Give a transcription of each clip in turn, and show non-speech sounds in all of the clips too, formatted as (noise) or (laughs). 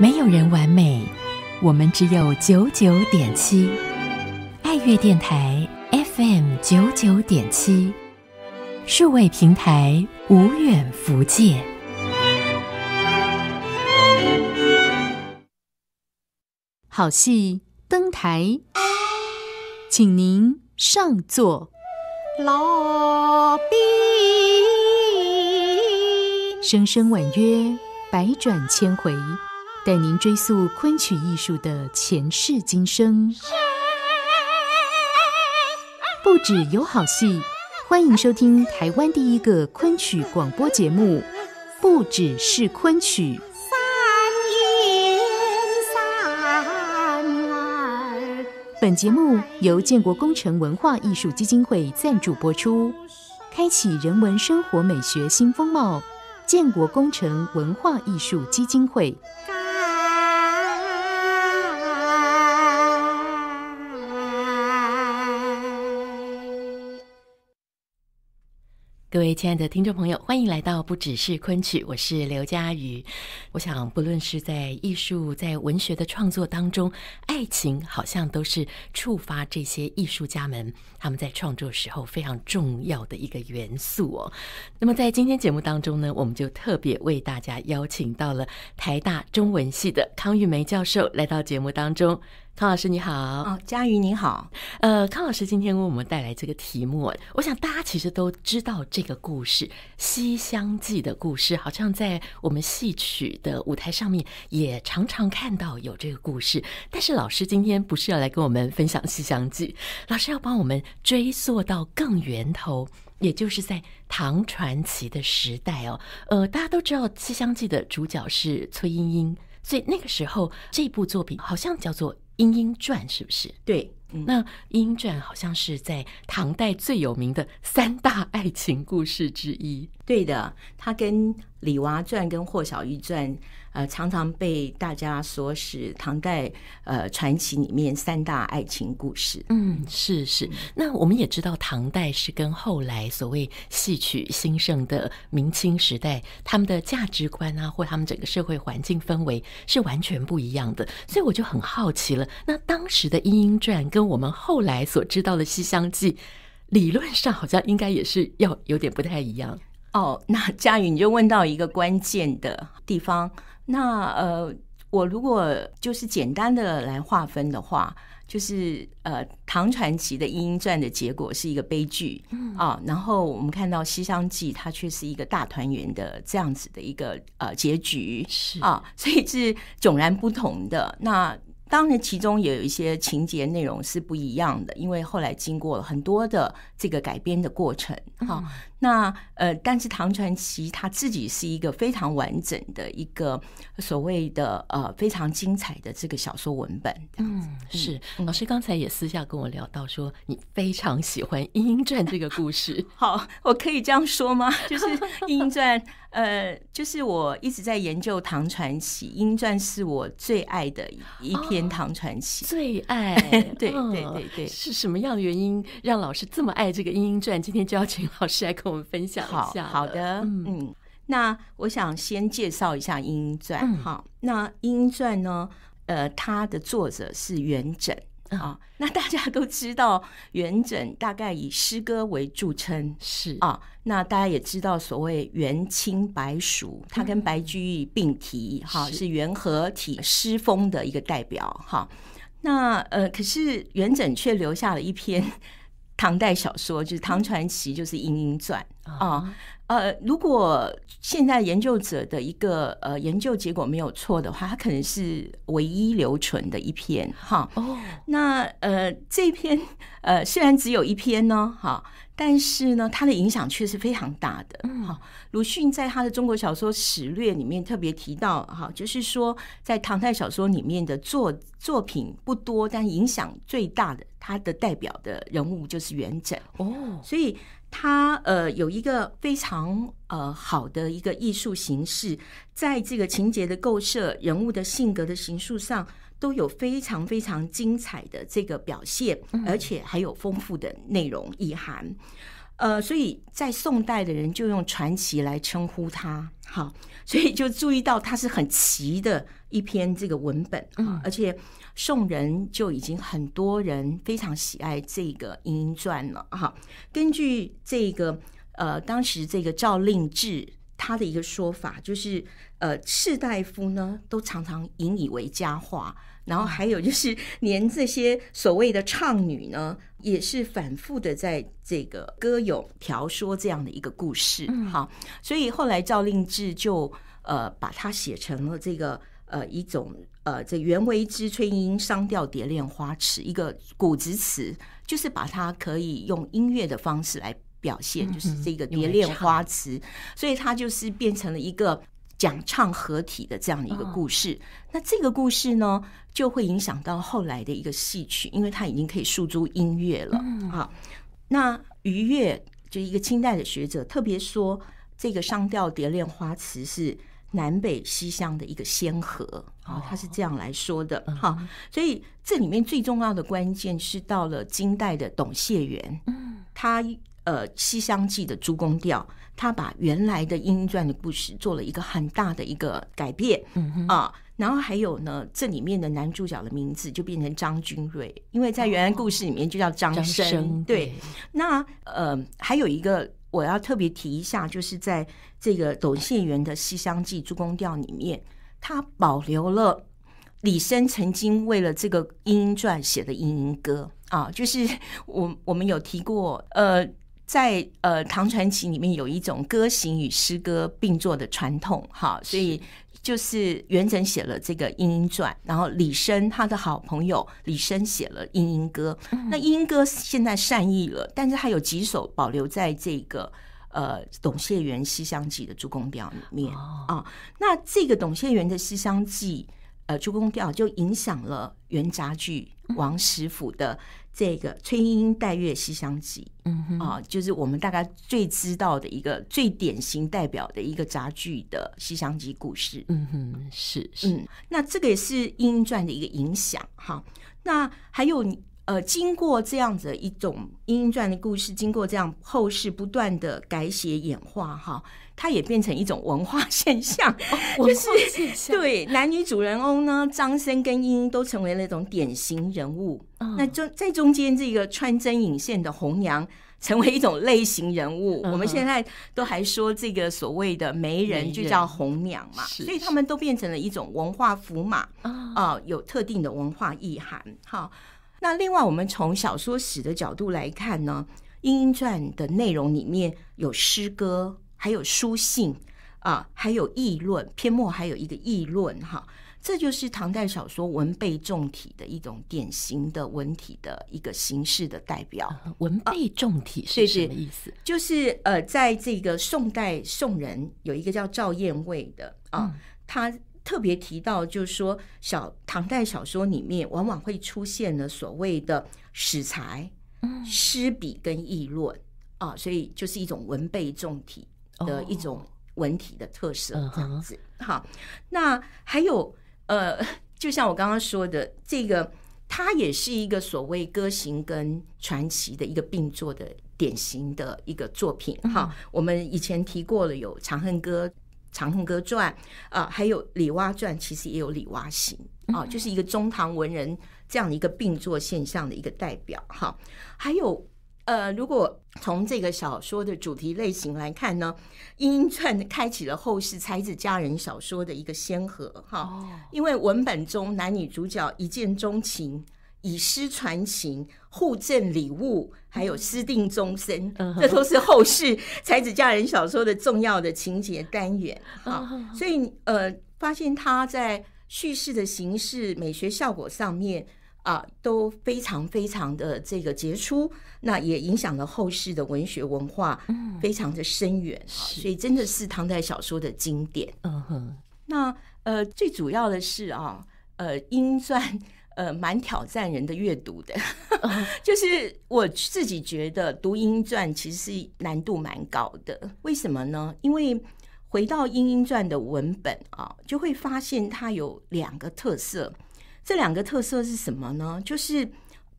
没有人完美，我们只有九九点七。爱乐电台 FM 九九点七，数位平台无远弗届。好戏登台，请您上座。老毕。声声婉约，百转千回。带您追溯昆曲艺术的前世今生，不止有好戏，欢迎收听台湾第一个昆曲广播节目。不只是昆曲，三三二。本节目由建国工程文化艺术基金会赞助播出，开启人文生活美学新风貌。建国工程文化艺术基金会。各位亲爱的听众朋友，欢迎来到不只是昆曲，我是刘佳瑜。我想，不论是在艺术、在文学的创作当中，爱情好像都是触发这些艺术家们他们在创作时候非常重要的一个元素哦。那么，在今天节目当中呢，我们就特别为大家邀请到了台大中文系的康玉梅教授来到节目当中。康老师你好，哦，佳瑜你好，呃，康老师今天为我们带来这个题目，我想大家其实都知道这个故事《西厢记》的故事，好像在我们戏曲的舞台上面也常常看到有这个故事。但是老师今天不是要来跟我们分享《西厢记》，(laughs) 老师要帮我们追溯到更源头，也就是在唐传奇的时代哦。呃，大家都知道《西厢记》的主角是崔莺莺，所以那个时候这部作品好像叫做。《莺莺传》是不是？对，那《莺莺传》好像是在唐代最有名的三大爱情故事之一。对的，它跟。《李娃传》跟《霍小玉传》呃，常常被大家说是唐代呃传奇里面三大爱情故事。嗯，是是。那我们也知道，唐代是跟后来所谓戏曲兴盛的明清时代，他们的价值观啊，或他们整个社会环境氛围是完全不一样的。所以我就很好奇了，那当时的《莺莺传》跟我们后来所知道的《西厢记》，理论上好像应该也是要有点不太一样。哦，那嘉宇你就问到一个关键的地方。那呃，我如果就是简单的来划分的话，就是呃，唐传奇的《莺莺传》的结果是一个悲剧啊，然后我们看到《西厢记》，它却是一个大团圆的这样子的一个呃结局，是啊，所以是迥然不同的。那当然，其中也有一些情节内容是不一样的，因为后来经过了很多的这个改编的过程，哈。那呃，但是唐传奇他自己是一个非常完整的一个所谓的呃非常精彩的这个小说文本这样子。是老师刚才也私下跟我聊到说，你非常喜欢《莺莺传》这个故事。(laughs) 好，我可以这样说吗？就是《莺莺传》，呃，就是我一直在研究唐传奇，《莺莺传》是我最爱的一篇唐传奇。最 (laughs) 爱，对对对对，是什么样的原因让老师这么爱这个《莺莺传》？今天就要请老师来给我。我们分享一下。好的，嗯，那我想先介绍一下《莺莺传》。好，那《莺莺传》呢？呃，它的作者是元稹啊。那大家都知道，元稹大概以诗歌为著称，是啊。那大家也知道，所谓“元清白蜀”，他跟白居易并提，哈，是元和体诗风的一个代表，哈。那呃，可是元稹却留下了一篇。唐代小说就是《唐传奇》，就是《莺莺传》啊。呃，如果现在研究者的一个呃研究结果没有错的话，它可能是唯一留存的一篇哈。哦，那呃这篇呃虽然只有一篇呢哈，但是呢它的影响却是非常大的哈。鲁迅在他的《中国小说史略》里面特别提到哈，就是说在唐代小说里面的作作品不多，但影响最大的。他的代表的人物就是元稹哦，所以他呃有一个非常呃好的一个艺术形式，在这个情节的构设、人物的性格的形塑上，都有非常非常精彩的这个表现，而且还有丰富的内容意涵。呃，所以在宋代的人就用传奇来称呼他。好，所以就注意到他是很奇的一篇这个文本啊，而且宋人就已经很多人非常喜爱这个《莺莺传》了哈。根据这个呃，当时这个赵令智他的一个说法，就是呃士大夫呢都常常引以为佳话。然后还有就是，(laughs) 连这些所谓的唱女呢，也是反复的在这个歌咏、调说这样的一个故事。好，所以后来赵令志就呃把它写成了这个呃一种呃这原为之《春音，商调蝶恋花词一个古词词，就是把它可以用音乐的方式来表现，就是这个蝶恋花词，所以它就是变成了一个。讲唱合体的这样的一个故事，那这个故事呢，就会影响到后来的一个戏曲，因为它已经可以诉诸音乐了。好，那俞樾就一个清代的学者，特别说这个商调蝶恋花词是南北西厢的一个先河啊，他是这样来说的。好，所以这里面最重要的关键是到了金代的董解元，嗯，他。呃，《西厢记》的诸公调，他把原来的《莺莺传》的故事做了一个很大的一个改变，啊，然后还有呢，这里面的男主角的名字就变成张君瑞，因为在原来故事里面就叫张生。对，那呃，还有一个我要特别提一下，就是在这个董宪元的《西厢记》诸公调里面，他保留了李生曾经为了这个《莺莺传》写的《莺莺歌》啊，就是 (laughs) 我我们有提过，呃。在呃唐传奇里面有一种歌行与诗歌并作的传统，哈，所以就是元稹写了这个《莺莺传》，然后李绅他的好朋友李绅写了《莺莺歌》。那《莺歌》现在善意了，但是他有几首保留在这个呃董解元《西厢记》的诸公调里面啊。那这个董解元的《西厢记》呃诸公调就影响了元杂剧王实甫的。这个《崔莺莺待月西厢记》，嗯哼，啊，就是我们大概最知道的一个最典型代表的一个杂剧的《西厢记》故事，嗯哼，是，嗯，那这个也是《莺莺传》的一个影响，哈，那还有你。呃，经过这样子一种《莺莺传》的故事，经过这样后世不断的改写演化，哈，它也变成一种文化现象。就是现对男女主人翁呢，张生跟莺莺都成为那种典型人物。那中在中间这个穿针引线的红娘，成为一种类型人物。我们现在都还说这个所谓的媒人就叫红娘嘛，所以他们都变成了一种文化符号啊，有特定的文化意涵。好。那另外，我们从小说史的角度来看呢，《莺莺传》的内容里面有诗歌，还有书信啊，还有议论，篇末还有一个议论哈。这就是唐代小说文备重体的一种典型的文体的一个形式的代表。文备重体是什么意思？就是呃，在这个宋代，宋人有一个叫赵彦卫的啊，他。特别提到，就是说，小唐代小说里面往往会出现了所谓的史材、诗笔跟议论啊，所以就是一种文备重体的一种文体的特色这样子。好，那还有呃，就像我刚刚说的，这个它也是一个所谓歌行跟传奇的一个并作的典型的一个作品。哈，我们以前提过了有《长恨歌》。《长恨歌传》啊，还有《李蛙传》，其实也有《李蛙行》啊，就是一个中唐文人这样的一个并作现象的一个代表。哈。还有呃，如果从这个小说的主题类型来看呢，《莺莺传》开启了后世才子佳人小说的一个先河。哈，因为文本中男女主角一见钟情，以诗传情。互赠礼物，还有私定终身，这都是后世才子佳人小说的重要的情节单元啊。所以，呃，发现他在叙事的形式、美学效果上面啊，都非常非常的这个杰出。那也影响了后世的文学文化，非常的深远。所以，真的是唐代小说的经典。嗯哼。那呃，最主要的是啊，呃，《英传》。呃，蛮挑战人的阅读的，(laughs) 就是我自己觉得读《英英传》其实是难度蛮高的。为什么呢？因为回到《英英传》的文本啊，就会发现它有两个特色。这两个特色是什么呢？就是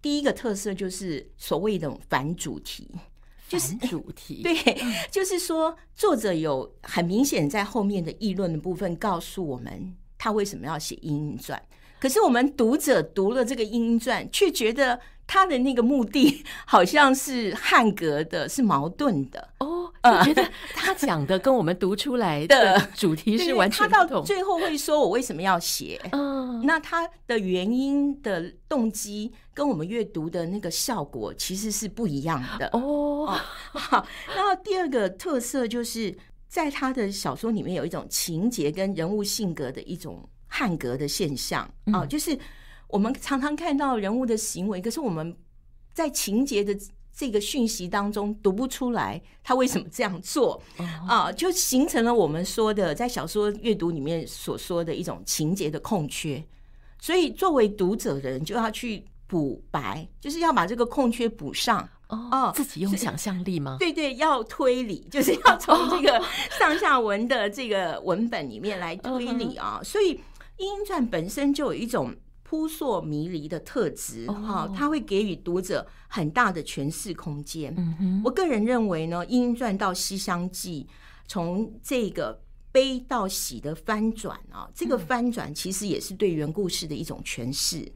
第一个特色就是所谓的反主题，就是主题 (laughs) 对，(laughs) 就是说作者有很明显在后面的议论的部分告诉我们他为什么要写《英英传》。可是我们读者读了这个《英传》，却觉得他的那个目的 (laughs) 好像是汉格的，是矛盾的哦。就觉得他讲的跟我们读出来的 (laughs) 主题是完全不同。他到最后会说我为什么要写？嗯，那他的原因的动机跟我们阅读的那个效果其实是不一样的哦。好，那第二个特色就是在他的小说里面有一种情节跟人物性格的一种。汉格的现象啊，就是我们常常看到人物的行为，可是我们在情节的这个讯息当中读不出来他为什么这样做啊，就形成了我们说的在小说阅读里面所说的一种情节的空缺。所以作为读者的人就要去补白，就是要把这个空缺补上哦，自己用想象力吗？对对，要推理，就是要从这个上下文的这个文本里面来推理啊，所以。《英传》本身就有一种扑朔迷离的特质，哈，它会给予读者很大的诠释空间。我个人认为呢，《英传》到《西厢记》，从这个悲到喜的翻转啊，这个翻转其实也是对原故事的一种诠释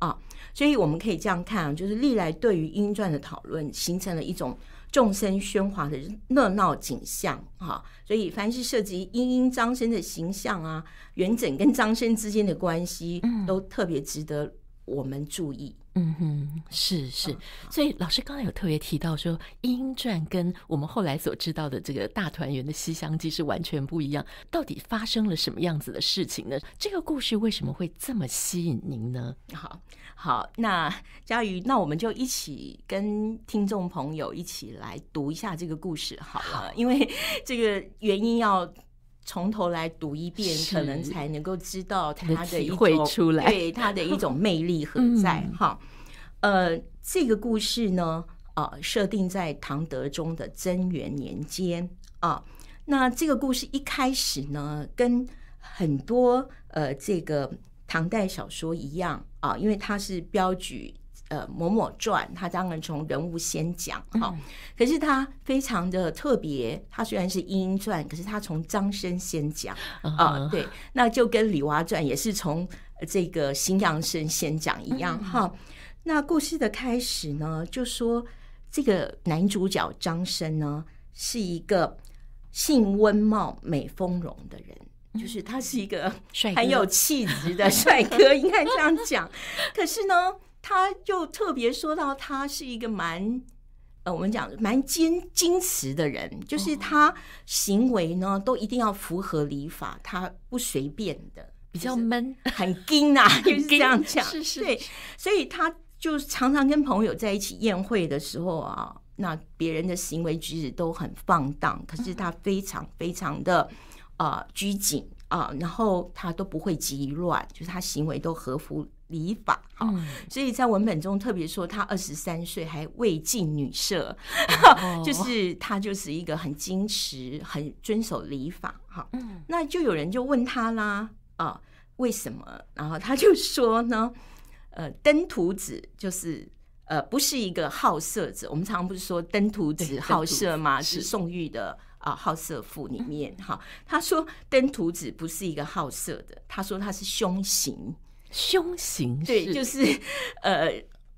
啊。所以我们可以这样看啊，就是历来对于《英传》的讨论，形成了一种。众生喧哗的热闹景象，哈，所以凡是涉及殷殷张生的形象啊，元稹跟张生之间的关系，都特别值得我们注意。嗯哼，是是，所以老师刚才有特别提到说，《英传》跟我们后来所知道的这个大团圆的《西厢记》是完全不一样。到底发生了什么样子的事情呢？这个故事为什么会这么吸引您呢？好好，那佳瑜，那我们就一起跟听众朋友一起来读一下这个故事好了，因为这个原因要。从头来读一遍，可能才能够知道他的一种，对他的一种魅力何在哈。呃，这个故事呢，啊，设定在唐德宗的贞元年间啊。那这个故事一开始呢，跟很多呃这个唐代小说一样啊，因为它是标局。呃，某某传，他当然从人物先讲哈。可是他非常的特别，他虽然是英传，可是他从张生先讲啊。对，那就跟李娃传也是从这个新阳生先讲一样哈。那故事的开始呢，就说这个男主角张生呢，是一个性温貌美丰容的人，(laughs) 就是他是一个很有气质的 (laughs) 帅哥，应该这样讲。可是呢。他就特别说到，他是一个蛮，呃，我们讲蛮矜矜持的人，就是他行为呢都一定要符合礼法，他不随便的，比较闷，很矜啊，(laughs) 就是这样讲，是是，对，所以他就常常跟朋友在一起宴会的时候啊，那别人的行为举止都很放荡，可是他非常非常的啊拘谨啊，然后他都不会急乱，就是他行为都合乎。礼法哈，所以在文本中特别说他二十三岁还未进女色，(laughs) 就是他就是一个很矜持、很遵守礼法哈。嗯，那就有人就问他啦啊，为什么？然后他就说呢，(laughs) 呃，登徒子就是呃，不是一个好色子。我们常常不是说登徒子好色吗？是宋玉的啊，好色赋里面哈。他说登徒子不是一个好色的，他说他是凶行。凶行对，就是，呃，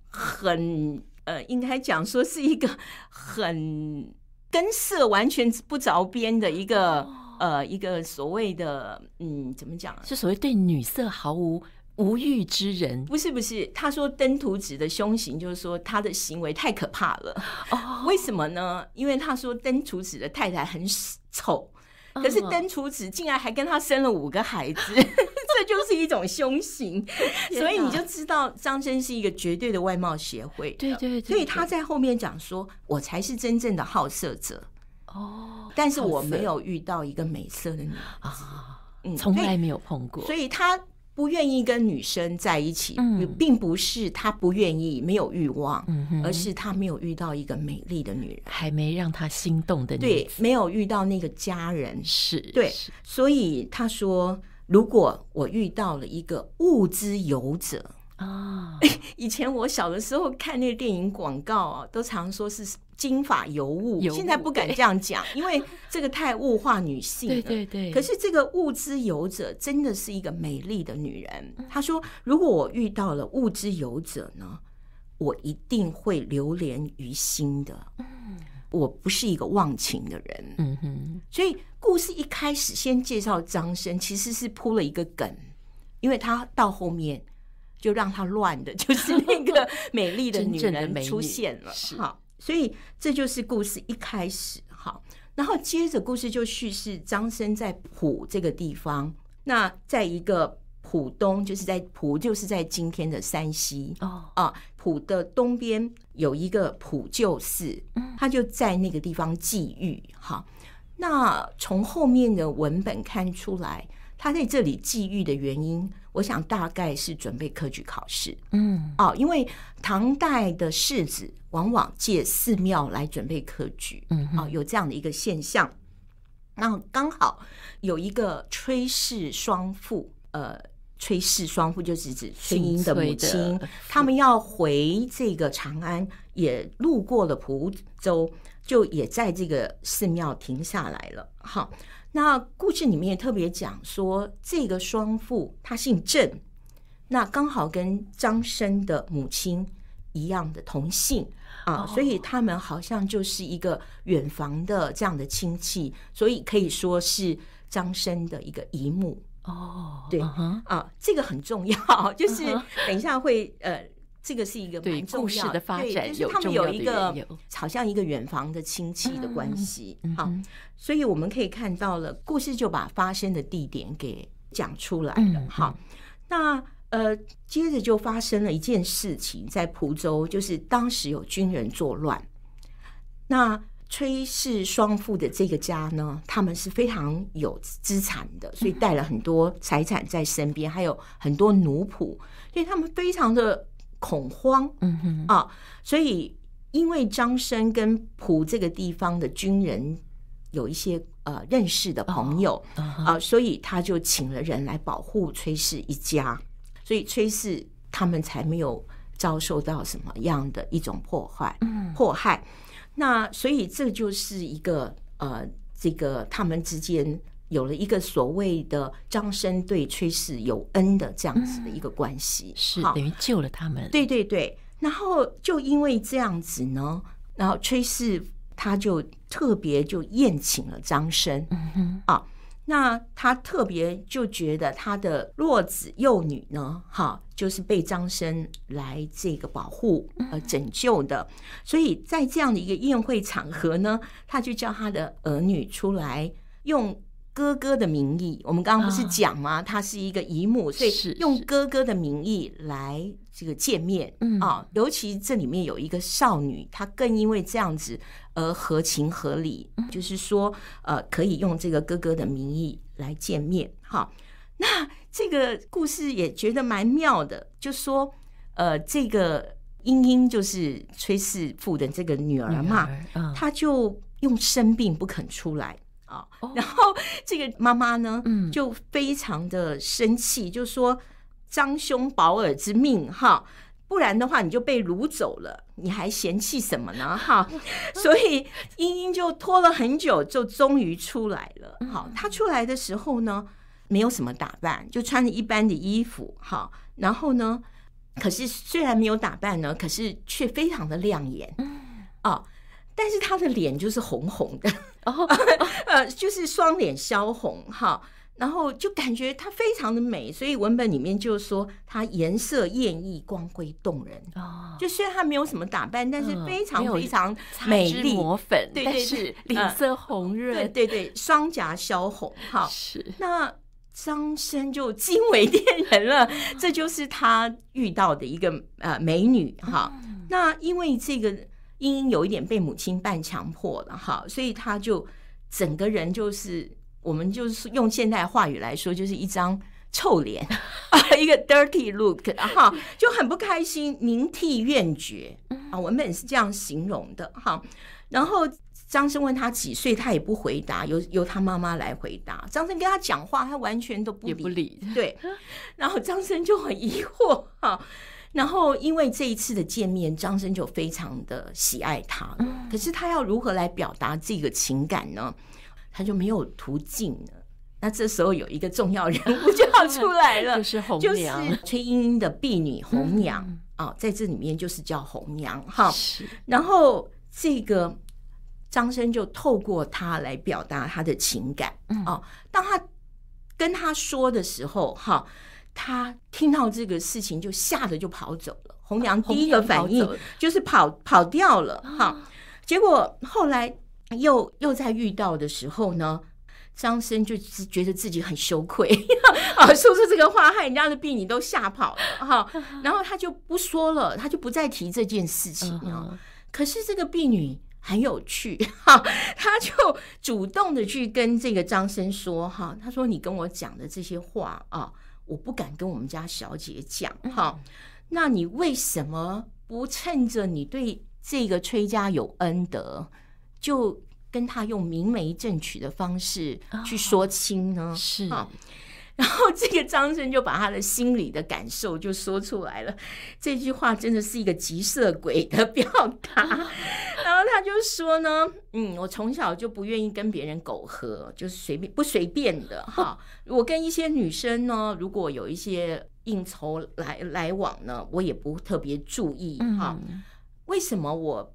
很呃，应该讲说是一个很跟色完全不着边的一个呃一个所谓的嗯，怎么讲？是所谓对女色毫无无欲之人？不是不是，他说登徒子的凶行就是说他的行为太可怕了。哦，(laughs) 为什么呢？因为他说登徒子的太太很丑，可是登徒子竟然还跟他生了五个孩子。这就是一种凶行，所以你就知道张真是一个绝对的外貌协会。对对，所以他在后面讲说：“我才是真正的好色者哦，但是我没有遇到一个美色的女啊，嗯，从来没有碰过。所以他不愿意跟女生在一起，并不是他不愿意没有欲望，而是他没有遇到一个美丽的女人，还没让他心动的对，没有遇到那个家人是。对，所以他说。如果我遇到了一个物之有者啊，以前我小的时候看那个电影广告啊，都常说是金发尤物，现在不敢这样讲，因为这个太物化女性了。对对对。可是这个物之有者真的是一个美丽的女人。她说：“如果我遇到了物之有者呢，我一定会流连于心的。”嗯。我不是一个忘情的人，嗯哼，所以故事一开始先介绍张生，其实是铺了一个梗，因为他到后面就让他乱的，(laughs) 就是那个美丽的 (laughs) 女人出现了，好，所以这就是故事一开始，好，然后接着故事就叙事张生在浦这个地方，那在一个浦东，就是在浦，就是在今天的山西哦啊。普的东边有一个普救寺，他就在那个地方寄寓。哈，那从后面的文本看出来，他在这里寄寓的原因，我想大概是准备科举考试。嗯，哦，因为唐代的士子往往借寺庙来准备科举。嗯，啊，有这样的一个现象。那刚好有一个崔氏双父，呃。崔氏双父就是指崔英的母亲，他们要回这个长安，也路过了蒲州，就也在这个寺庙停下来了。好，那故事里面也特别讲说，这个双父他姓郑，那刚好跟张生的母亲一样的同姓啊，所以他们好像就是一个远房的这样的亲戚，所以可以说是张生的一个姨母。哦，对啊，这个很重要，就是等一下会呃，这个是一个蛮重要的发展，就是他们有一个好像一个远房的亲戚的关系，好，所以我们可以看到了，故事就把发生的地点给讲出来了。好，那呃，接着就发生了一件事情，在蒲州，就是当时有军人作乱，那。崔氏双父的这个家呢，他们是非常有资产的，所以带了很多财产在身边，还有很多奴仆，所以他们非常的恐慌。嗯哼，啊，所以因为张生跟蒲这个地方的军人有一些呃认识的朋友啊，所以他就请了人来保护崔氏一家，所以崔氏他们才没有遭受到什么样的一种破坏、破害。那所以这就是一个呃，这个他们之间有了一个所谓的张生对崔氏有恩的这样子的一个关系，是等于救了他们。对对对，然后就因为这样子呢，然后崔氏他就特别就宴请了张生，嗯哼啊，那他特别就觉得他的弱子幼女呢，哈。就是被张生来这个保护呃拯救的，所以在这样的一个宴会场合呢，他就叫他的儿女出来，用哥哥的名义。我们刚刚不是讲吗？他是一个姨母，所以用哥哥的名义来这个见面啊。尤其这里面有一个少女，她更因为这样子而合情合理，就是说呃，可以用这个哥哥的名义来见面哈。那这个故事也觉得蛮妙的，就说，呃，这个英英就是崔氏父的这个女儿嘛，她就用生病不肯出来啊，然后这个妈妈呢，就非常的生气，就说张兄保尔之命哈，不然的话你就被掳走了，你还嫌弃什么呢哈？(laughs) 所以英英就拖了很久，就终于出来了。好，她出来的时候呢。没有什么打扮，就穿着一般的衣服哈。然后呢，可是虽然没有打扮呢，可是却非常的亮眼哦，但是她的脸就是红红的，然后 (laughs) 呃，就是双脸消红哈。然后就感觉她非常的美，所以文本里面就说她颜色艳丽、光辉动人哦，就虽然她没有什么打扮，但是非常非常美丽，抹粉，对对，脸色红润，对对对，双颊消红哈。是那。张生就惊为天人了，(laughs) 这就是他遇到的一个呃美女哈。那因为这个英英有一点被母亲半强迫了哈，所以他就整个人就是我们就是用现代话语来说，就是一张臭脸啊，(laughs) 一个 dirty look 哈，就很不开心，宁涕怨绝啊，文本是这样形容的哈。然后。张生问他几岁，他也不回答，由由他妈妈来回答。张生跟他讲话，他完全都不理，对。然后张生就很疑惑哈。然后因为这一次的见面，张生就非常的喜爱他，可是他要如何来表达这个情感呢？他就没有途径了。那这时候有一个重要人物就要出来了，(laughs) 就是红娘，崔莺莺的婢女红娘啊，在这里面就是叫红娘哈。然后这个。张生就透过他来表达他的情感。嗯，哦，当他跟他说的时候，哈，他听到这个事情就吓得就跑走了。红娘第一个反应就是跑跑掉了。哈，结果后来又又在遇到的时候呢，张生就是觉得自己很羞愧 (laughs) 啊，说出这个话害人家的婢女都吓跑了。哈，(laughs) 然后他就不说了，他就不再提这件事情。哦，可是这个婢女。很有趣 (laughs) 哈，他就主动的去跟这个张生说哈，他说你跟我讲的这些话啊，我不敢跟我们家小姐讲哈，那你为什么不趁着你对这个崔家有恩德，就跟他用明媒正娶的方式去说清呢？是然后这个张震就把他的心里的感受就说出来了，这句话真的是一个极色鬼的表达。然后他就说呢，嗯，我从小就不愿意跟别人苟合，就是随便不随便的哈。我跟一些女生呢，如果有一些应酬来来往呢，我也不特别注意哈。为什么我？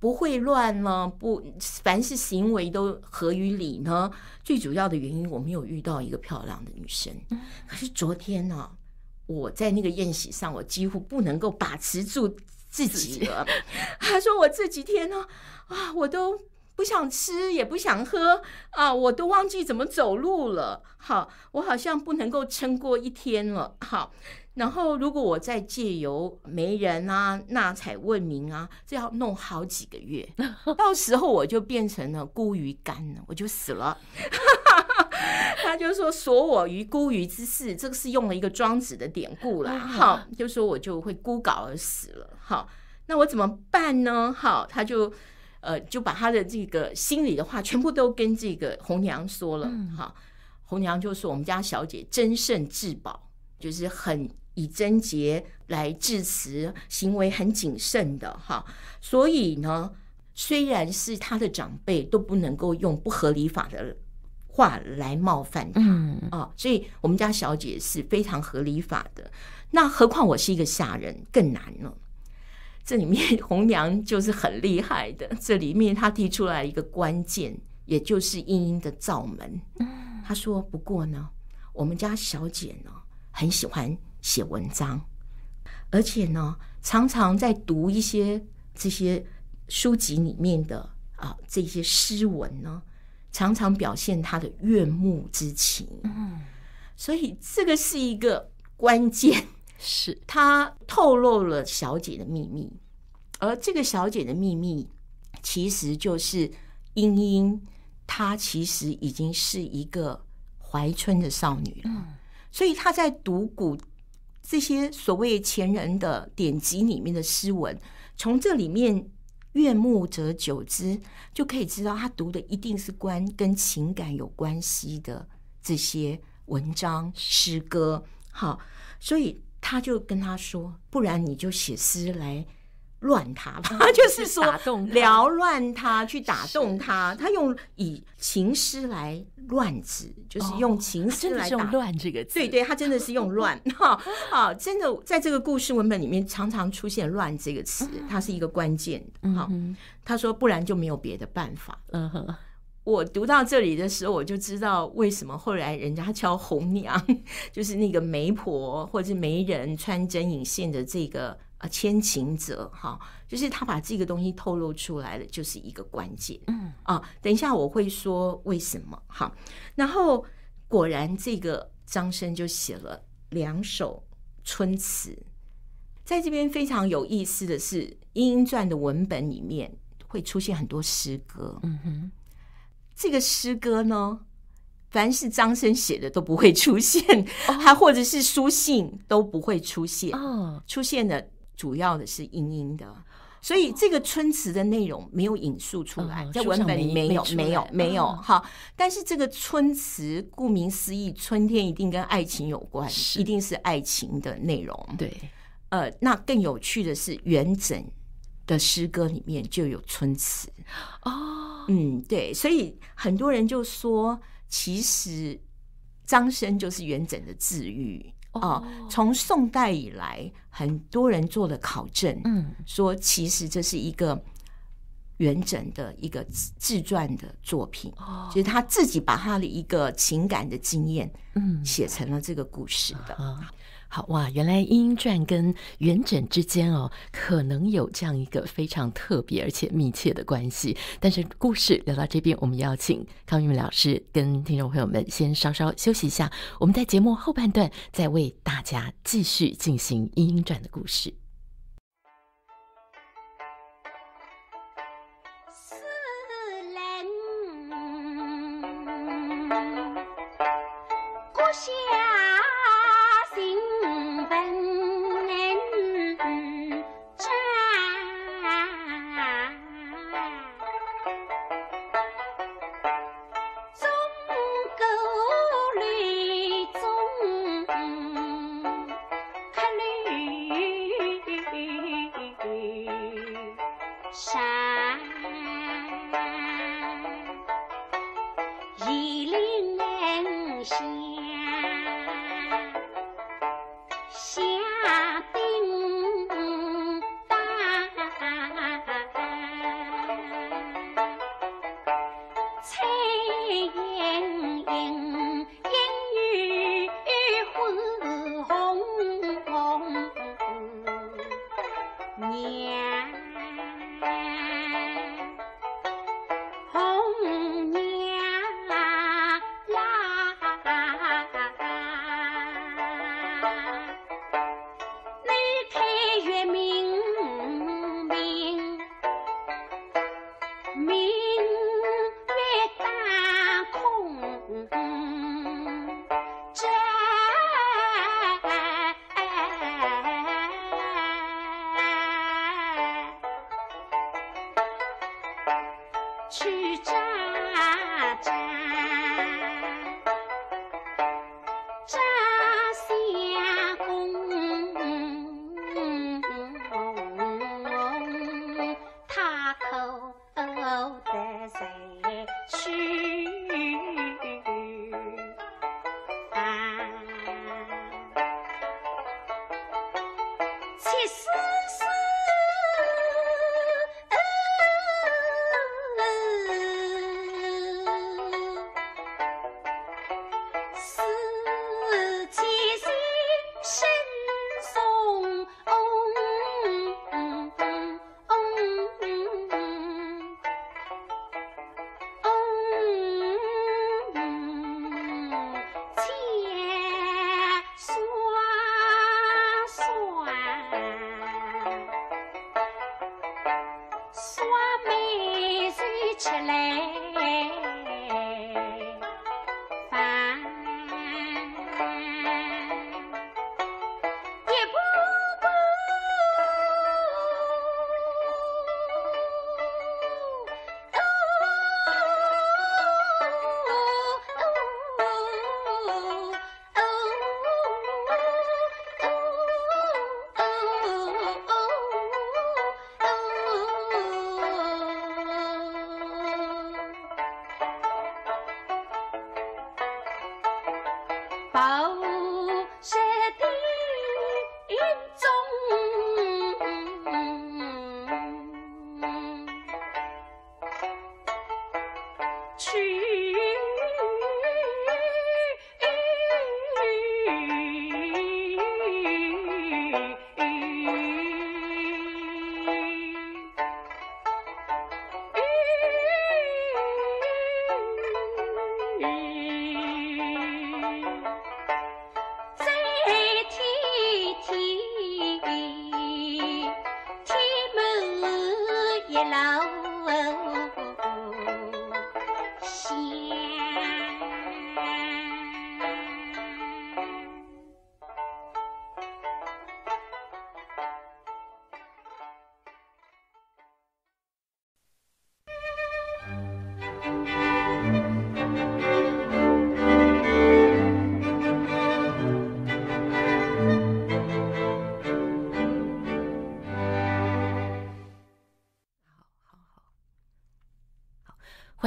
不会乱呢，不，凡是行为都合于理呢。最主要的原因，我没有遇到一个漂亮的女生。可是昨天呢，我在那个宴席上，我几乎不能够把持住自己了。他说我这几天呢，啊，我都。不想吃也不想喝啊！我都忘记怎么走路了。好，我好像不能够撑过一天了。好，然后如果我再借由媒人啊，那采问名啊，这要弄好几个月。(laughs) 到时候我就变成了孤鱼干了，我就死了。(laughs) 他就说：“锁我于孤鱼之事，这个是用了一个庄子的典故了。”好，就说我就会孤槁而死了。好，那我怎么办呢？好，他就。呃，就把他的这个心里的话全部都跟这个红娘说了哈。红娘就说：“我们家小姐真圣至宝，就是很以贞洁来致辞，行为很谨慎的哈。所以呢，虽然是他的长辈，都不能够用不合理法的话来冒犯他啊。所以，我们家小姐是非常合理法的。那何况我是一个下人，更难了。”这里面红娘就是很厉害的。(laughs) 这里面她提出来一个关键，也就是英英的造门。她说：“不过呢，我们家小姐呢很喜欢写文章，而且呢常常在读一些这些书籍里面的啊这些诗文呢，常常表现她的悦目之情。”嗯，所以这个是一个关键，是他透露了小姐的秘密。而这个小姐的秘密，其实就是茵茵，她其实已经是一个怀春的少女了。所以她在读古这些所谓前人的典籍里面的诗文，从这里面悦目者久之，就可以知道她读的一定是关跟情感有关系的这些文章诗歌。好，所以他就跟她说：“不然你就写诗来。”乱他，他 (laughs) 就是说撩乱他，去打动他。他用以情诗来乱字，就是用情诗来打乱这个。对对，他真的是用乱 (laughs) 哈啊！真的在这个故事文本里面，常常出现“乱”这个词，它是一个关键。好，他说不然就没有别的办法。嗯哼，我读到这里的时候，我就知道为什么后来人家叫红娘，(laughs) 就是那个媒婆或者是媒人穿针引线的这个。啊，牵情者哈，就是他把这个东西透露出来了，就是一个关键。嗯啊，等一下我会说为什么哈。然后果然这个张生就写了两首春词，在这边非常有意思的是，《莺莺传》的文本里面会出现很多诗歌。嗯哼，这个诗歌呢，凡是张生写的都不会出现，还 (laughs) 或者是书信都不会出现。哦，出现的。主要的是英英的，所以这个春词的内容没有引述出来，在文本里没有，没有，没有。好，但是这个春词顾名思义，春天一定跟爱情有关，一定是爱情的内容。对，呃，那更有趣的是，元稹的诗歌里面就有春词哦，嗯，对，所以很多人就说，其实张生就是元稹的自愈。哦，从宋代以来，很多人做了考证，嗯，说其实这是一个元稹的一个自传的作品，就是他自己把他的一个情感的经验，嗯，写成了这个故事的。好哇，原来《英英传》跟元稹之间哦，可能有这样一个非常特别而且密切的关系。但是故事聊到这边，我们要请康玉梅老师跟听众朋友们先稍稍休息一下，我们在节目后半段再为大家继续进行《英英传》的故事。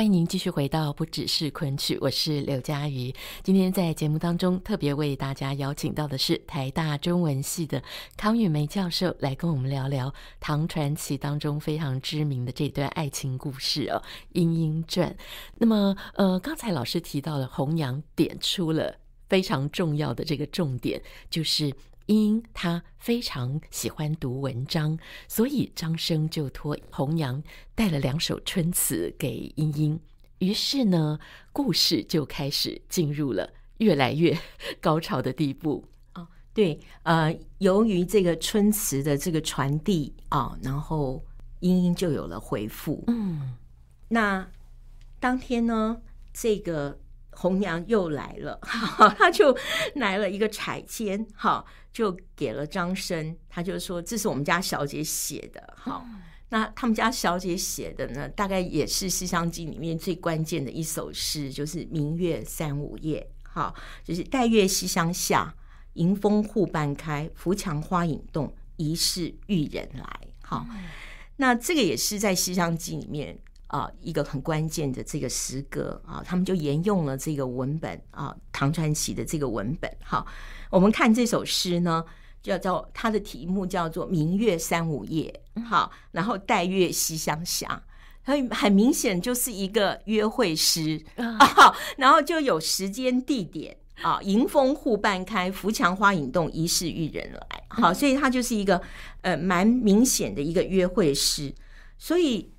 欢迎您继续回到不只是昆曲，我是刘佳瑜。今天在节目当中特别为大家邀请到的是台大中文系的康雨梅教授，来跟我们聊聊唐传奇当中非常知名的这段爱情故事哦，《莺莺传》。那么，呃，刚才老师提到了，弘扬点出了非常重要的这个重点，就是。茵茵她非常喜欢读文章，所以张生就托红娘带了两首春词给茵茵。于是呢，故事就开始进入了越来越高潮的地步。啊，对，呃，由于这个春词的这个传递啊，然后茵茵就有了回复。嗯，那当天呢，这个。红娘又来了，哈，他就来了一个彩笺，哈，就给了张生，他就说这是我们家小姐写的，哈。那他们家小姐写的呢，大概也是《西厢记》里面最关键的一首诗，就是“明月三五夜，哈，就是待月西厢下，迎风户半开，扶墙花影动，疑是玉人来”，好，那这个也是在《西厢记》里面。啊，一个很关键的这个诗歌啊，他们就沿用了这个文本啊，唐传奇的这个文本。好，我们看这首诗呢，叫叫它的题目叫做《明月三五夜》。好，然后待月西厢下，很很明显就是一个约会诗啊。(laughs) 然后就有时间地点啊，迎风户半开，扶墙花影动，疑是玉人来。好，所以它就是一个呃蛮明显的一个约会诗。所以。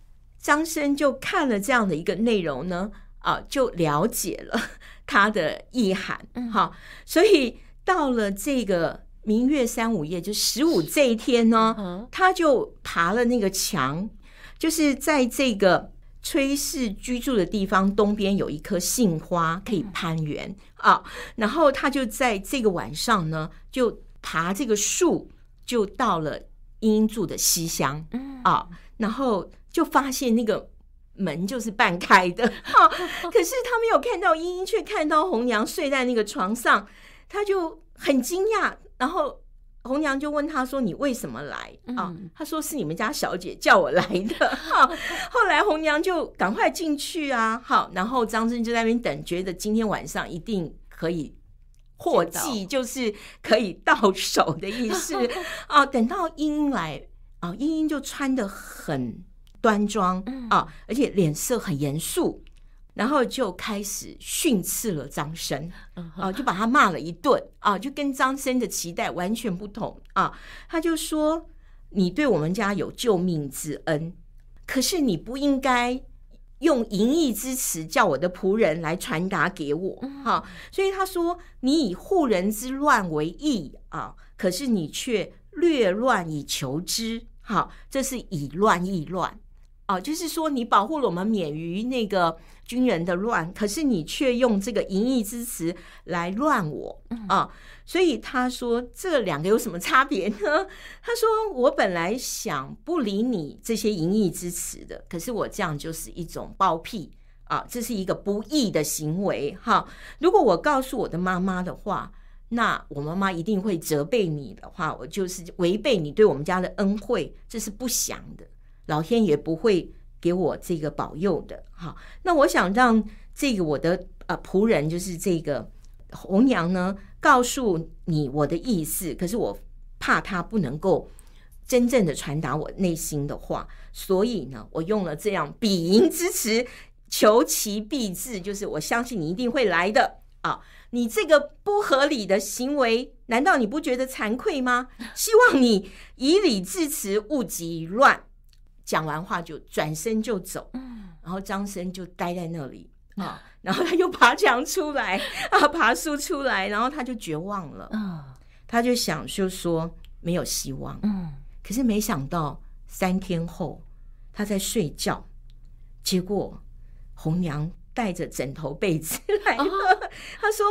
张生就看了这样的一个内容呢，啊，就了解了 (laughs) 他的意涵，好，所以到了这个明月三五夜，就十五这一天呢，他就爬了那个墙，就是在这个崔氏居住的地方东边有一棵杏花可以攀援啊，然后他就在这个晚上呢，就爬这个树，就到了殷住的西厢，啊，然后。就发现那个门就是半开的，哈，(laughs) 可是他没有看到英英，却看到红娘睡在那个床上，他就很惊讶。然后红娘就问他说：“你为什么来？”啊，他说：“是你们家小姐叫我来的。”哈，后来红娘就赶快进去啊，好，然后张生就在那边等，觉得今天晚上一定可以获计，就是可以到手的意思 (laughs) 啊。等到英来啊，英英就穿的很。端庄嗯、啊，而且脸色很严肃，然后就开始训斥了张生啊，就把他骂了一顿啊，就跟张生的期待完全不同啊。他就说：“你对我们家有救命之恩，可是你不应该用淫逸之词叫我的仆人来传达给我。”哈，所以他说：“你以护人之乱为义啊，可是你却略乱以求之，好，这是以乱易乱。”哦，就是说你保护了我们免于那个军人的乱，可是你却用这个淫逸之词来乱我啊！所以他说这两个有什么差别呢？他说我本来想不理你这些淫逸之词的，可是我这样就是一种包庇啊，这是一个不义的行为哈！如果我告诉我的妈妈的话，那我妈妈一定会责备你的话，我就是违背你对我们家的恩惠，这是不祥的。老天也不会给我这个保佑的，哈。那我想让这个我的呃仆人，就是这个红娘呢，告诉你我的意思。可是我怕他不能够真正的传达我内心的话，所以呢，我用了这样比赢之词，求其必至，就是我相信你一定会来的啊。你这个不合理的行为，难道你不觉得惭愧吗？希望你以理治词，勿急乱。讲完话就转身就走，然后张生就待在那里啊，然后他又爬墙出来 (laughs) 啊，爬树出来，然后他就绝望了，他就想就说没有希望，嗯，可是没想到三天后他在睡觉，结果红娘带着枕头被子来了，(laughs) 他说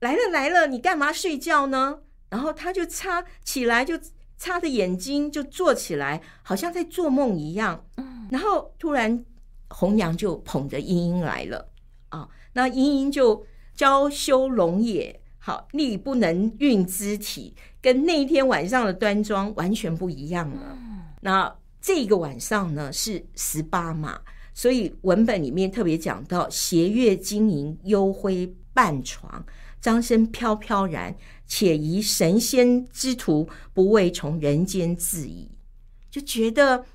来了来了，你干嘛睡觉呢？然后他就擦起来就。擦着眼睛就坐起来，好像在做梦一样。嗯，然后突然红娘就捧着莺莺来了啊。那莺莺就娇羞容也好，力不能运肢体，跟那一天晚上的端庄完全不一样了。那这个晚上呢是十八嘛，所以文本里面特别讲到斜月晶莹，幽辉半床，张生飘飘然。且疑神仙之徒不畏从人间自疑，就觉得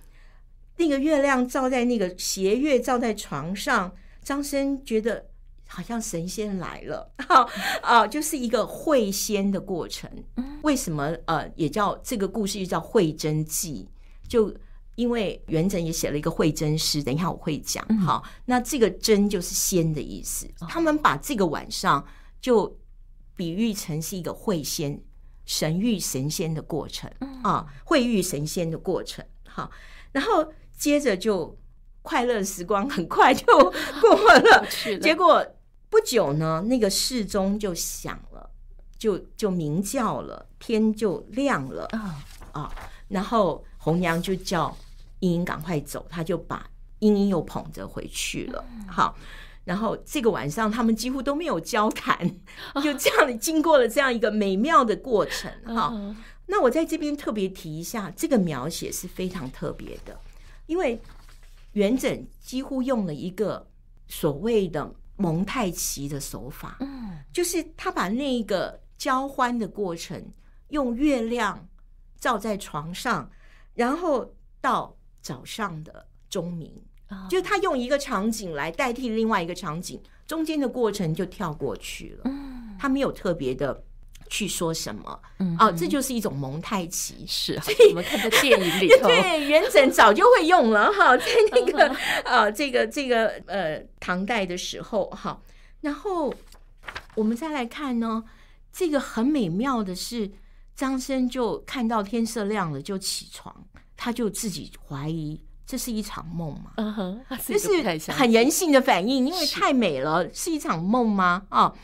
那个月亮照在那个斜月照在床上，张生觉得好像神仙来了，好啊，就是一个会仙的过程。为什么？呃，也叫这个故事就叫《会真记》，就因为元稹也写了一个《会真诗》，等一下我会讲。好，那这个“真”就是仙的意思。他们把这个晚上就。比喻成是一个会仙、神遇神仙的过程啊，会遇神仙的过程。好，然后接着就快乐时光很快就 (laughs) 过了，去了。结果不久呢，那个时钟就响了，就就鸣叫了，天就亮了啊。然后红娘就叫英英赶快走，他就把英英又捧着回去了。好。然后这个晚上，他们几乎都没有交谈，就这样地经过了这样一个美妙的过程。哈，那我在这边特别提一下，这个描写是非常特别的，因为元稹几乎用了一个所谓的蒙太奇的手法，嗯，就是他把那个交欢的过程用月亮照在床上，然后到早上的钟鸣。就他用一个场景来代替另外一个场景，中间的过程就跳过去了。他没有特别的去说什么。嗯啊，这就是一种蒙太奇，是我们看的电影里。(laughs) 对，元稹早就会用了哈，(laughs) 在那个啊，这个这个呃，唐代的时候哈。然后我们再来看呢，这个很美妙的是，张生就看到天色亮了就起床，他就自己怀疑。这是一场梦吗？嗯哼，这是很人性的反应，因为太美了，是一场梦吗？啊，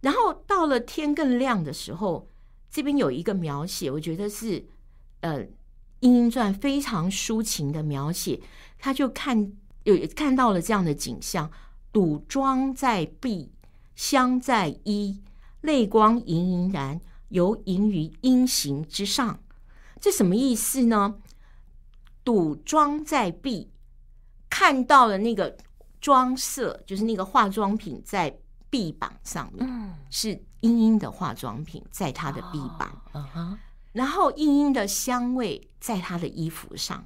然后到了天更亮的时候，这边有一个描写，我觉得是呃《莺莺传》非常抒情的描写，他就看有看到了这样的景象：赌庄在壁，香在衣，泪光盈盈然，犹盈于阴形之上。这什么意思呢？赌庄在壁，看到了那个妆色，就是那个化妆品在臂膀上面，嗯，是茵茵的化妆品在她的臂膀，啊然后茵茵的香味在她的衣服上，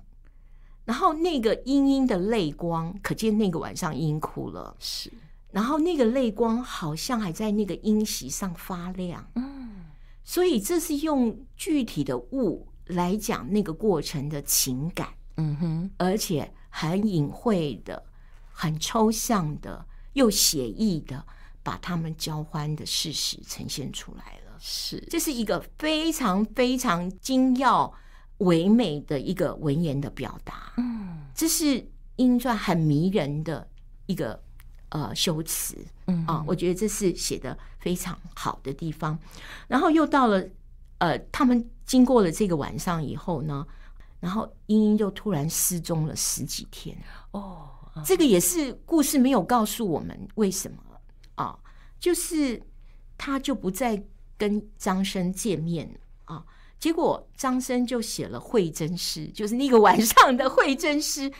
然后那个茵茵的泪光，可见那个晚上茵哭了，是。然后那个泪光好像还在那个音席上发亮，嗯。所以这是用具体的物。来讲那个过程的情感，嗯哼，而且很隐晦的、很抽象的、又写意的，把他们交欢的事实呈现出来了。是，这是一个非常非常精要、唯美的一个文言的表达。嗯，这是《英传》很迷人的一个呃修辞。嗯啊，我觉得这是写的非常好的地方。然后又到了呃他们。经过了这个晚上以后呢，然后英英就突然失踪了十几天。哦，这个也是故事没有告诉我们为什么啊，就是他就不再跟张生见面啊。结果张生就写了惠真诗，就是那个晚上的惠真诗。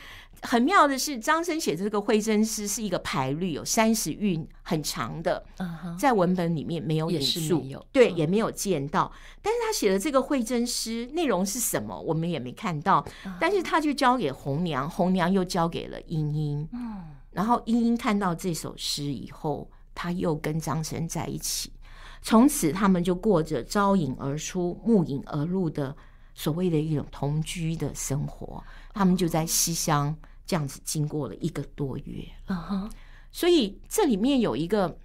很妙的是，张生写这个惠真诗是一个排律，有三十韵，很长的，在文本里面没有引述，对，也没有见到。但是他写的这个惠真诗内容是什么，我们也没看到。但是他就交给红娘，红娘又交给了莺莺。嗯，然后莺莺看到这首诗以后，他又跟张生在一起。从此，他们就过着招引而出、目隐而入的所谓的一种同居的生活。他们就在西厢这样子经过了一个多月。嗯哼，所以这里面有一个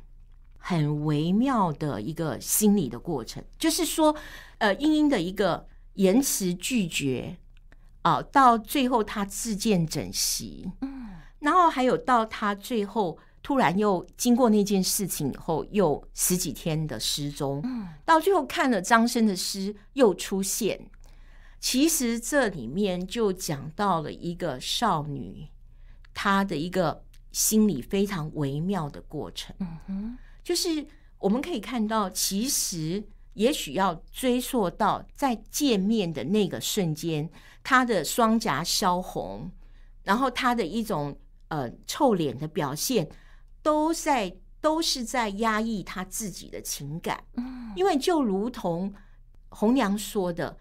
很微妙的一个心理的过程，就是说，呃，莺莺的一个延迟拒绝，啊，到最后他自建枕席，嗯，然后还有到他最后。突然又经过那件事情以后，又十几天的失踪，到最后看了张生的诗又出现。其实这里面就讲到了一个少女她的一个心理非常微妙的过程。嗯，就是我们可以看到，其实也许要追溯到在见面的那个瞬间，她的双颊消红，然后她的一种呃臭脸的表现。都在都是在压抑他自己的情感，因为就如同红娘说的，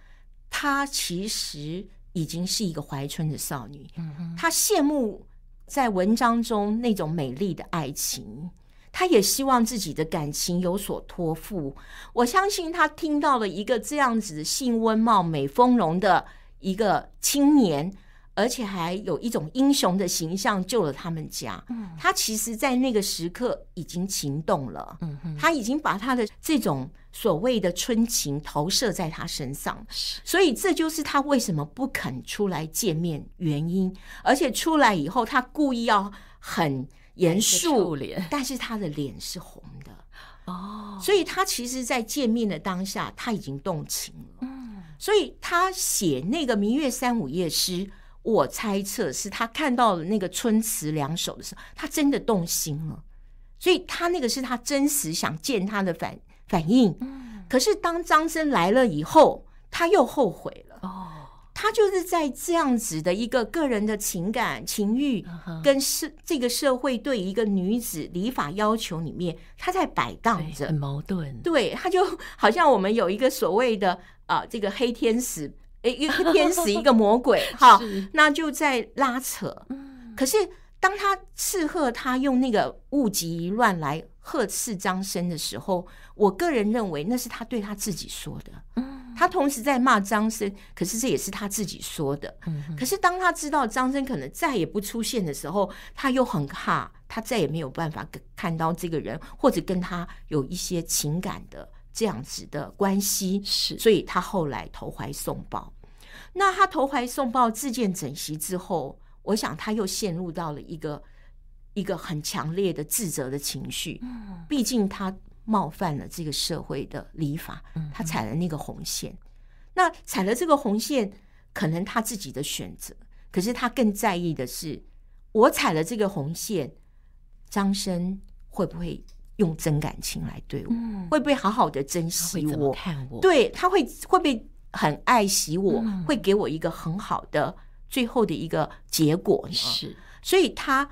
她其实已经是一个怀春的少女。嗯，她羡慕在文章中那种美丽的爱情，她也希望自己的感情有所托付。我相信她听到了一个这样子性温貌美丰容的一个青年。而且还有一种英雄的形象救了他们家。嗯，他其实，在那个时刻已经情动了。嗯哼，他已经把他的这种所谓的春情投射在他身上。所以这就是他为什么不肯出来见面原因。而且出来以后，他故意要很严肃，但是他的脸是红的。哦，所以他其实，在见面的当下，他已经动情了。嗯，所以他写那个《明月三五夜》诗。我猜测是他看到了那个春词两首的时候，他真的动心了，所以他那个是他真实想见他的反反应。可是当张生来了以后，他又后悔了。哦，他就是在这样子的一个个人的情感情欲跟社这个社会对一个女子礼法要求里面，他在摆荡着，很矛盾。对，他就 (laughs) 好像我们有一个所谓的啊，这个黑天使。诶，一个天使，一个魔鬼，(laughs) 好，那就在拉扯。可是当他斥喝他用那个物极乱来呵斥张生的时候，我个人认为那是他对他自己说的。他同时在骂张生，可是这也是他自己说的。嗯，可是当他知道张生可能再也不出现的时候，他又很怕，他再也没有办法看到这个人，或者跟他有一些情感的。这样子的关系，是，所以他后来投怀送抱。那他投怀送抱、自荐枕席之后，我想他又陷入到了一个一个很强烈的自责的情绪。嗯，毕竟他冒犯了这个社会的礼法，他踩了那个红线。那踩了这个红线，可能他自己的选择，可是他更在意的是，我踩了这个红线，张生会不会？用真感情来对我，会不会好好的珍惜我？看我对他会会不会很爱惜我？会给我一个很好的最后的一个结果是？所以他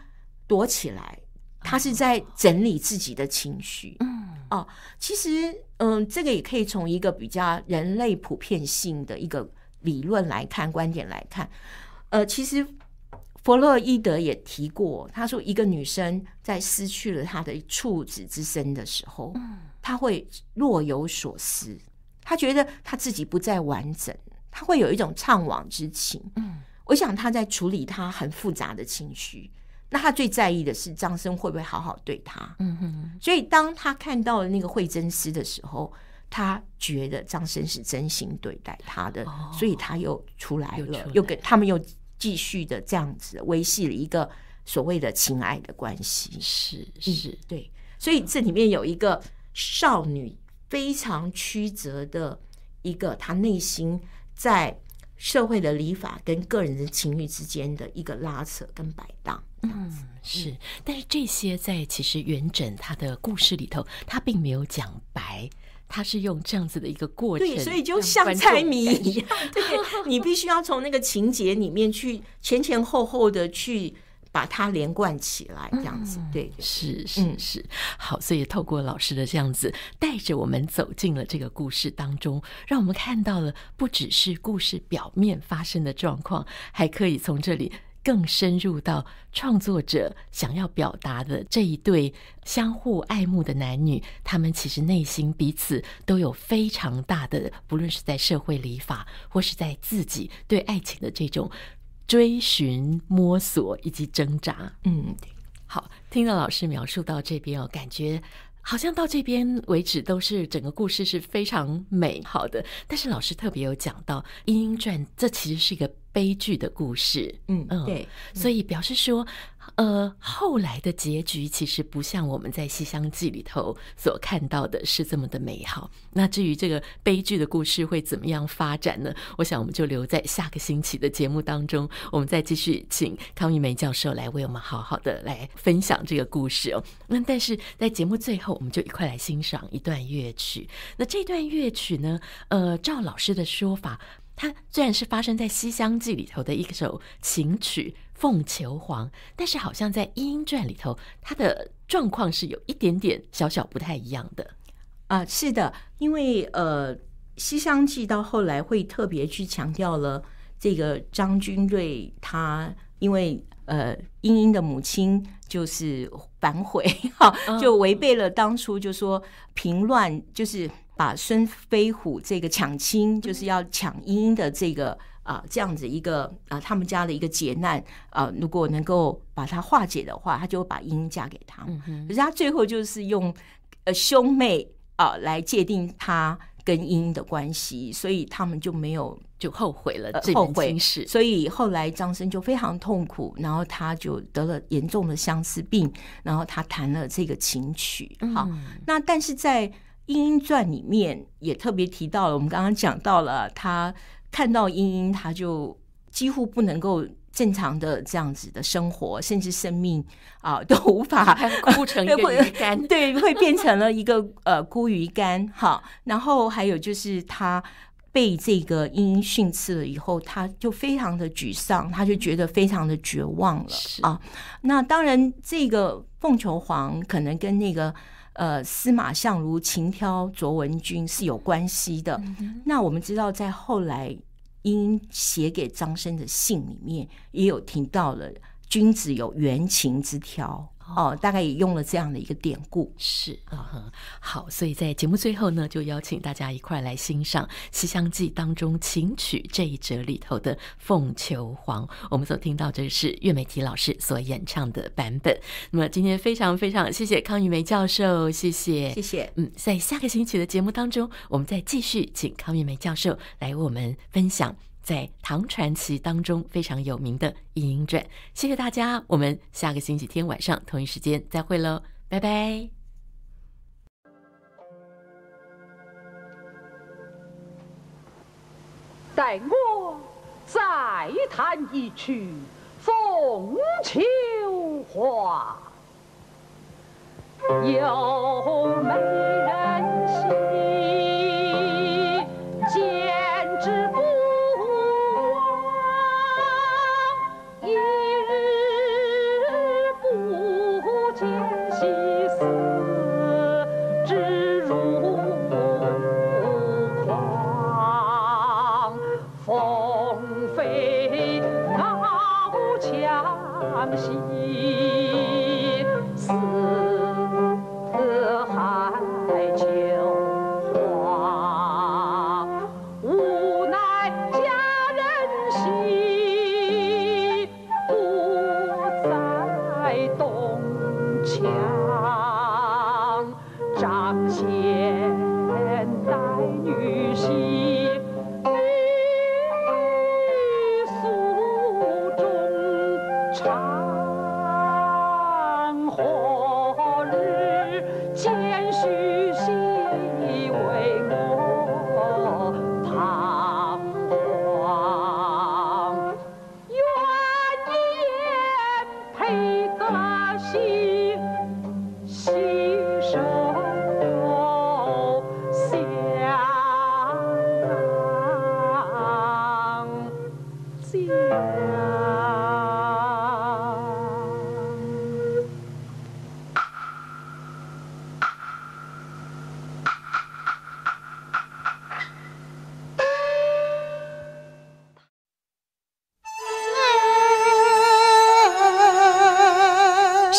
躲起来，他是在整理自己的情绪。嗯哦，其实，嗯，这个也可以从一个比较人类普遍性的一个理论来看，观点来看。呃，其实。弗洛伊德也提过，他说一个女生在失去了她的处子之身的时候，她会若有所思，她觉得她自己不再完整，她会有一种怅惘之情，嗯，我想她在处理她很复杂的情绪。那她最在意的是张生会不会好好对她，嗯哼。所以，当他看到那个慧真师的时候，他觉得张生是真心对待他的，所以他又出来了，又给他们又。继续的这样子维系了一个所谓的情爱的关系，是是，对，所以这里面有一个少女非常曲折的一个她内心在社会的礼法跟个人的情欲之间的一个拉扯跟摆荡。嗯，是，但是这些在其实元稹他的故事里头，他并没有讲白。他是用这样子的一个过程，对，所以就像猜谜一样，(laughs) 对，你必须要从那个情节里面去前前后后的去把它连贯起来，这样子，对，是是是，好，所以透过老师的这样子，带着我们走进了这个故事当中，让我们看到了不只是故事表面发生的状况，还可以从这里。更深入到创作者想要表达的这一对相互爱慕的男女，他们其实内心彼此都有非常大的，不论是在社会礼法，或是在自己对爱情的这种追寻、摸索以及挣扎。嗯，好，听到老师描述到这边哦，感觉好像到这边为止都是整个故事是非常美好的。但是老师特别有讲到《莺莺传》，这其实是一个。悲剧的故事，嗯嗯，对，所以表示说，呃，后来的结局其实不像我们在《西厢记》里头所看到的是这么的美好。那至于这个悲剧的故事会怎么样发展呢？我想我们就留在下个星期的节目当中，我们再继续请康玉梅教授来为我们好好的来分享这个故事哦。那但是在节目最后，我们就一块来欣赏一段乐曲。那这段乐曲呢，呃，赵老师的说法。它虽然是发生在《西厢记》里头的一首琴曲《凤求凰》，但是好像在《莺莺传》里头，它的状况是有一点点小小不太一样的。啊，是的，因为呃，《西厢记》到后来会特别去强调了这个张君瑞，他因为呃，莺莺的母亲就是反悔，(laughs) 哈，就违背了当初就说平乱就是。把孙飞虎这个抢亲，就是要抢英英的这个啊，这样子一个啊，他们家的一个劫难啊，如果能够把它化解的话，他就会把英英嫁给他。嗯哼，可是他最后就是用呃兄妹啊来界定他跟英英的关系，所以他们就没有就后悔了。后悔。所以后来张生就非常痛苦，然后他就得了严重的相思病，然后他弹了这个琴曲。好，那但是在。《莺莺传》里面也特别提到了，我们刚刚讲到了，他看到莺莺，他就几乎不能够正常的这样子的生活，甚至生命啊都无法枯 (laughs) 成鱼干，(laughs) 对，会变成了一个呃孤鱼干哈。然后还有就是他被这个莺莺训斥了以后，他就非常的沮丧，他就觉得非常的绝望了啊。那当然，这个凤求凰可能跟那个。呃，司马相如情挑卓文君是有关系的。那我们知道，在后来，因写给张生的信里面，也有提到了“君子有原情之挑”。哦，大概也用了这样的一个典故。是啊，好，所以在节目最后呢，就邀请大家一块来欣赏《西厢记》当中琴曲这一折里头的《凤求凰》。我们所听到这是岳美缇老师所演唱的版本。那么今天非常非常谢谢康玉梅教授，谢谢，谢谢。嗯，在下个星期的节目当中，我们再继续请康玉梅教授来为我们分享。在唐传奇当中非常有名的《伊莺传》，谢谢大家，我们下个星期天晚上同一时间再会喽，拜拜。待我再弹一曲《凤求凰》，有美人兮。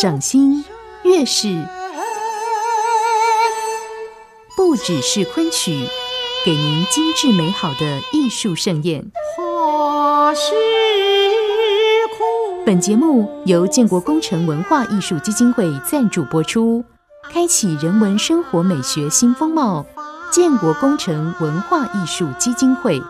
掌心乐事，不只是昆曲，给您精致美好的艺术盛宴。本节目由建国工程文化艺术基金会赞助播出，开启人文生活美学新风貌。建国工程文化艺术基金会。